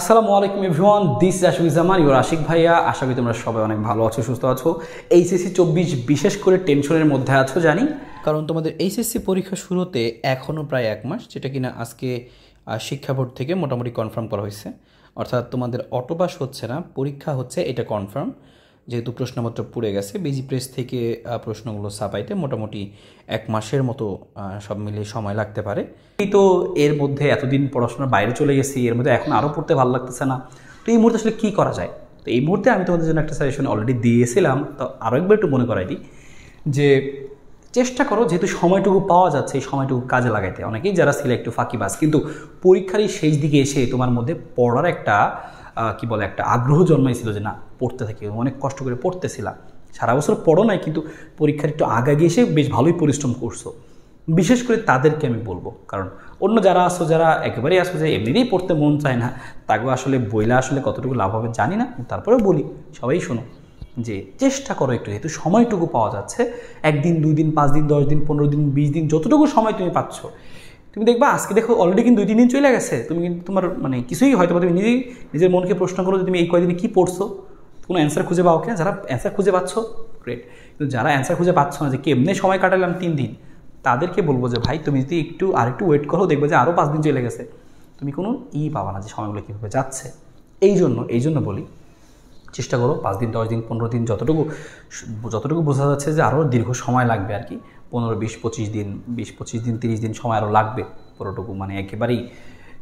আসসালামু আলাইকুম everyone this Zaman your Ashik ভাইয়া আশা করি তোমরা সবাই অনেক ভালো আছো সুস্থ আছো এইচএসসি চব্বিশ বিশেষ করে টেনশনের মধ্যে আছো জানি কারণ তোমাদের এইচএসসি পরীক্ষা শুরুতে এখনও প্রায় এক মাস যেটা কিনা আজকে শিক্ষা বোর্ড থেকে মোটামুটি কনফার্ম করা হয়েছে অর্থাৎ তোমাদের অটোপাস হচ্ছে না পরীক্ষা হচ্ছে এটা কনফার্ম যেহেতু প্রশ্নপত্র পুড়ে গেছে বিজি প্রেস থেকে প্রশ্নগুলো ছাপাইতে মোটামুটি এক মাসের মতো সব মিলিয়ে সময় লাগতে পারে এই তো এর মধ্যে এতদিন পড়াশোনার বাইরে চলে গেছি এর মধ্যে এখন আরও পড়তে ভালো লাগতেছে না তো এই মুহূর্তে আসলে কী করা যায় তো এই মুহূর্তে আমি তোমাদের জন্য একটা সাজেশন অলরেডি দিয়েছিলাম তো আরও একবার একটু মনে করাই দিই যে চেষ্টা করো যেহেতু সময়টুকু পাওয়া যাচ্ছে এই সময়টুকু কাজে লাগাইতে অনেকেই যারা ছিল একটু ফাঁকিবাজ কিন্তু পরীক্ষার এই শেষ দিকে এসে তোমার মধ্যে পড়ার একটা কি বলে একটা আগ্রহ জন্মাইছিল যে না পড়তে থাকি অনেক কষ্ট করে পড়তেছিলাম সারা বছর পড়ো নাই কিন্তু পরীক্ষার একটু আগে গিয়ে এসে বেশ ভালোই পরিশ্রম করছো বিশেষ করে তাদেরকে আমি বলবো কারণ অন্য যারা আসো যারা একেবারেই আসো যে এমনিতেই পড়তে মন চায় না তাকে আসলে বইলা আসলে কতটুকু লাভ হবে জানি না তারপরে বলি সবাই শোনো যে চেষ্টা করো একটু যেহেতু সময়টুকু পাওয়া যাচ্ছে একদিন দুই দিন পাঁচ দিন দশ দিন পনেরো দিন বিশ দিন যতটুকু সময় তুমি পাচ্ছ তুমি দেখবা আজকে দেখো অলরেডি কিন্তু দুই তিন দিন চলে গেছে তুমি কিন্তু তোমার মানে কিছুই হয়তো তুমি নিজেই নিজের মনকে প্রশ্ন করো যে তুমি এই কয়দিনে কী পড়ছো কোনো অ্যান্সার খুঁজে পাও কিনা যারা অ্যান্সার খুঁজে পাচ্ছ গ্রেট কিন্তু যারা অ্যান্সার খুঁজে পাচ্ছ না যে কেমনে সময় কাটালাম তিন দিন তাদেরকে বলবো যে ভাই তুমি যদি একটু আরেকটু ওয়েট করো দেখবে যে আরও পাঁচ দিন চলে গেছে তুমি কোনো ই পাবা না যে সময়গুলো কীভাবে যাচ্ছে এই জন্য এই জন্য বলি চেষ্টা করো পাঁচ দিন দশ দিন পনেরো দিন যতটুকু যতটুকু বোঝা যাচ্ছে যে আরও দীর্ঘ সময় লাগবে আর কি পনেরো বিশ পঁচিশ দিন বিশ পঁচিশ দিন তিরিশ দিন সময় আরও লাগবে পুরোটুকু মানে একেবারেই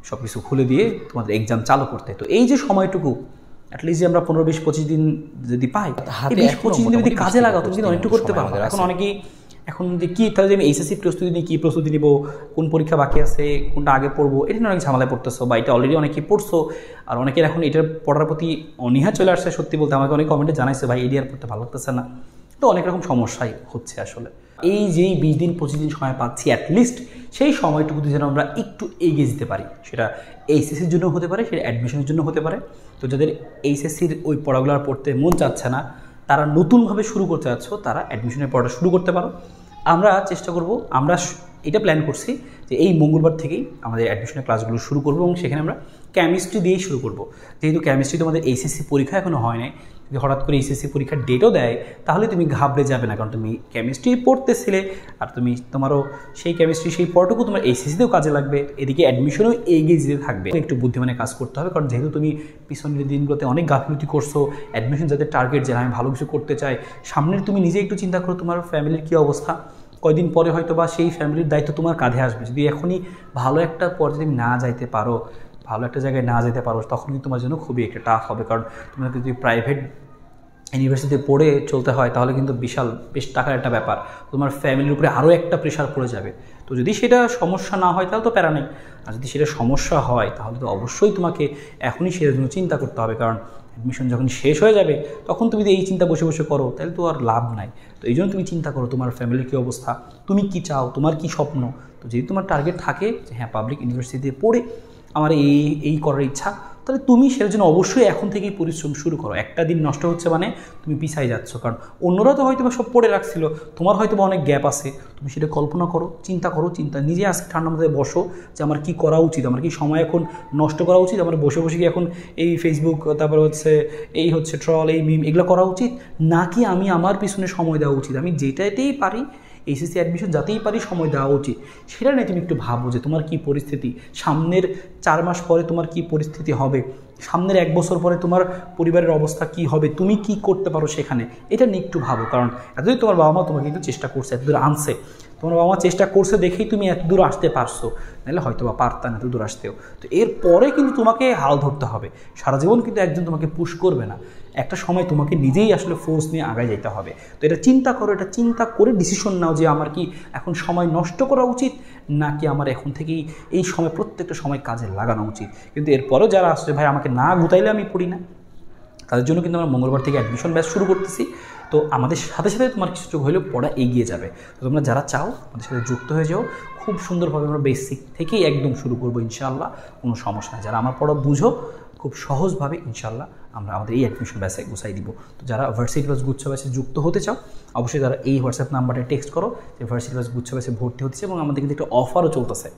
সব কিছু খুলে দিয়ে তোমাদের এক্সাম চালু করতে তো এই যে সময়টুকু অ্যাটলিস্ট যে আমরা পনেরো বিশ পঁচিশ দিন যদি পাই বিশ পঁচিশ দিন যদি কাজে লাগাও তুমি কিন্তু অনেকটুকু করতে পারো এখন অনেকেই এখন যে কী তাহলে যে আমি এইচএসসি প্রস্তুতি নিই কী প্রস্তুতি নিব কোন পরীক্ষা বাকি আছে কোনটা আগে পড়বো এটা নিয়ে অনেক ঝামেলায় পড়তেছো বা এটা অলরেডি অনেকে পড়ছো আর অনেকের এখন এটার পড়ার প্রতি অনীহা চলে আসছে সত্যি বলতে আমাকে অনেক কমেন্টে জানাইছে ভাই এডিয়ার পড়তে ভালো লাগতেছে না তো অনেক রকম সমস্যাই হচ্ছে আসলে এই যেই বিশ দিন পঁচিশ দিন সময় পাচ্ছি অ্যাটলিস্ট সেই সময়টুকুতে যেন আমরা একটু এগিয়ে যেতে পারি সেটা এইচএসসির জন্য হতে পারে সেটা অ্যাডমিশনের জন্য হতে পারে তো যাদের এইচএসসির ওই পড়াগুলো আর পড়তে মন চাচ্ছে না তারা নতুনভাবে শুরু করতে চাচ্ছ তারা অ্যাডমিশনের পড়াটা শুরু করতে পারো আমরা চেষ্টা করব আমরা এটা প্ল্যান করছি যে এই মঙ্গলবার থেকেই আমাদের অ্যাডমিশনের ক্লাসগুলো শুরু করবো এবং সেখানে আমরা কেমিস্ট্রি দিয়েই শুরু করব যেহেতু কেমিস্ট্রি তোমাদের এইচএসসি পরীক্ষা এখনও হয় নাই যদি হঠাৎ করে এসএসসি পরীক্ষার ডেটও দেয় তাহলে তুমি ঘাবড়ে যাবে না কারণ তুমি কেমিস্ট্রি পড়তেছিলে আর তুমি তোমারও সেই কেমিস্ট্রি সেই পড়টুকু তোমার এসএসসিতেও কাজে লাগবে এদিকে অ্যাডমিশনও এগিয়ে যেতে থাকবে একটু বুদ্ধিমানে কাজ করতে হবে কারণ যেহেতু তুমি পিছনের দিনগুলোতে অনেক গাফিলতি করছো অ্যাডমিশন যাতে টার্গেট যেন হ্যাঁ, আমি ভালো কিছু করতে চাই সামনের তুমি নিজে একটু চিন্তা করো তোমার ফ্যামিলির কী অবস্থা কয়দিন পরে হয়তো বা সেই ফ্যামিলির দায়িত্ব তোমার কাঁধে আসবে যদি এখনই ভালো একটা পর্যায়ে না যাইতে পারো ভালো একটা জায়গায় না যেতে পারো তখন কিন্তু তোমার জন্য খুবই একটা টাফ হবে কারণ তোমাকে যদি প্রাইভেট ইউনিভার্সিটিতে পড়ে চলতে হয় তাহলে কিন্তু বিশাল বেশ টাকার একটা ব্যাপার তোমার ফ্যামিলির উপরে আরও একটা প্রেশার পড়ে যাবে তো যদি সেটা সমস্যা না হয় তাহলে তো প্যারা নেই আর যদি সেটা সমস্যা হয় তাহলে তো অবশ্যই তোমাকে এখনই সেটার জন্য চিন্তা করতে হবে কারণ অ্যাডমিশন যখন শেষ হয়ে যাবে তখন তুমি যদি এই চিন্তা বসে বসে করো তাহলে তো আর লাভ নাই তো এই জন্য তুমি চিন্তা করো তোমার ফ্যামিলির কী অবস্থা তুমি কি চাও তোমার কি স্বপ্ন তো যদি তোমার টার্গেট থাকে যে হ্যাঁ পাবলিক ইউনিভার্সিটিতে পড়ে আমার এই এই করার ইচ্ছা তাহলে তুমি সেটার জন্য অবশ্যই এখন থেকেই পরিশ্রম শুরু করো একটা দিন নষ্ট হচ্ছে মানে তুমি পিছাই যাচ্ছ কারণ অন্যরা তো হয়তো সব পড়ে রাখছিল তোমার হয়তো বা অনেক গ্যাপ আছে তুমি সেটা কল্পনা করো চিন্তা করো চিন্তা নিজে আজকে ঠান্ডা মাথায় বসো যে আমার কি করা উচিত আমার কি সময় এখন নষ্ট করা উচিত আমার বসে বসে কি এখন এই ফেসবুক তারপরে হচ্ছে এই হচ্ছে ট্রল এই মিম এগুলো করা উচিত নাকি আমি আমার পিছনে সময় দেওয়া উচিত আমি যেটাতেই পারি এইচএসসি অ্যাডমিশন যাতেই পারি সময় দেওয়া উচিত সেটা নিয়ে তুমি একটু ভাবো যে তোমার কি পরিস্থিতি সামনের চার মাস পরে তোমার কি পরিস্থিতি হবে সামনের এক বছর পরে তোমার পরিবারের অবস্থা কি হবে তুমি কি করতে পারো সেখানে এটা নিয়ে একটু ভাবো কারণ এতদিন তোমার বাবা মা তোমাকে কিন্তু চেষ্টা করছে এতদূর আনছে তোমার বাবা মা চেষ্টা করছে দেখেই তুমি এত দূর আসতে পারছো নাহলে হয়তো বা পারতা এত দূর আসতেও তো এরপরে কিন্তু তোমাকে হাল ধরতে হবে সারা জীবন কিন্তু একজন তোমাকে পুশ করবে না একটা সময় তোমাকে নিজেই আসলে ফোর্স নিয়ে আগায় যেতে হবে তো এটা চিন্তা করো এটা চিন্তা করে ডিসিশন নাও যে আমার কি এখন সময় নষ্ট করা উচিত নাকি আমার এখন থেকেই এই সময় প্রত্যেকটা সময় কাজে লাগানো উচিত কিন্তু এরপরও যারা আসছে ভাই আমাকে না গুতাইলে আমি পড়ি না তাদের জন্য কিন্তু আমরা মঙ্গলবার থেকে অ্যাডমিশন ব্যাস শুরু করতেছি তো আমাদের সাথে সাথে তোমার কিছু যোগ হলেও পড়া এগিয়ে যাবে তো তোমরা যারা চাও আমাদের সাথে যুক্ত হয়ে যাও খুব সুন্দরভাবে আমরা বেসিক থেকেই একদম শুরু করবো ইনশাআল্লাহ কোনো সমস্যা নেই যারা আমার পড়া বুঝো খুব সহজভাবে ইনশাআল্লাহ আমরা আমাদের এই অ্যাডমিশন ব্যাসে গুছাই দিব তো যারা ভার্সিটি বাস গুচ্ছ ব্যাসে যুক্ত হতে চাও অবশ্যই তারা এই হোয়াটসঅ্যাপ নাম্বারে টেক্সট করো যে ভার্সিটি বাস গুচ্ছ ব্যাসে ভর্তি হতেছে এবং আমাদের কিন্তু একটা অফারও চলতেছে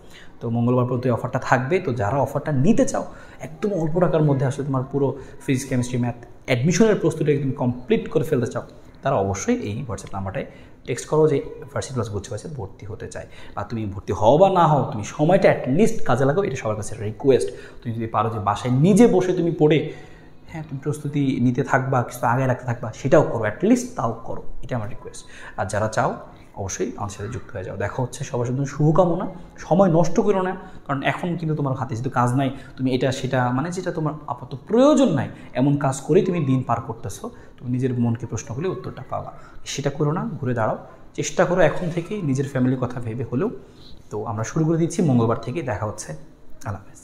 তো মঙ্গলবার পর্যন্ত এই অফারটা থাকবে তো যারা অফারটা নিতে চাও একদম অল্প টাকার মধ্যে আসলে তোমার পুরো ফিজিক্স কেমিস্ট্রি ম্যাথ অ্যাডমিশনের প্রস্তুতি একদম কমপ্লিট করে ফেলতে চাও তারা অবশ্যই এই হোয়াটসঅ্যাপ নাম্বারটায় টেক্সট করো যে ভার্সিটি ক্লাস গুচ্ছ ব্যাসে ভর্তি হতে চাই আর তুমি ভর্তি হও বা না হও তুমি সময়টা অ্যাটলিস্ট কাজে লাগাও এটা সবার কাছে রিকোয়েস্ট তুমি যদি পারো যে বাসায় নিজে বসে তুমি পড়ে হ্যাঁ তুমি প্রস্তুতি নিতে থাকবা কিছু আগে রাখতে থাকবা সেটাও করো অ্যাটলিস্ট তাও করো এটা আমার রিকোয়েস্ট আর যারা চাও অবশ্যই আমার সাথে যুক্ত হয়ে যাও দেখা হচ্ছে সবার শুধু শুভকামনা সময় নষ্ট করো না কারণ এখন কিন্তু তোমার হাতে যেহেতু কাজ নাই তুমি এটা সেটা মানে যেটা তোমার আপাতত প্রয়োজন নাই এমন কাজ করেই তুমি দিন পার করতেছো তুমি নিজের মনকে প্রশ্ন করলে উত্তরটা পাবা সেটা করো না ঘুরে দাঁড়াও চেষ্টা করো এখন থেকেই নিজের ফ্যামিলির কথা ভেবে হলেও তো আমরা শুরু করে দিচ্ছি মঙ্গলবার থেকে দেখা হচ্ছে আল্লাহ হাফেজ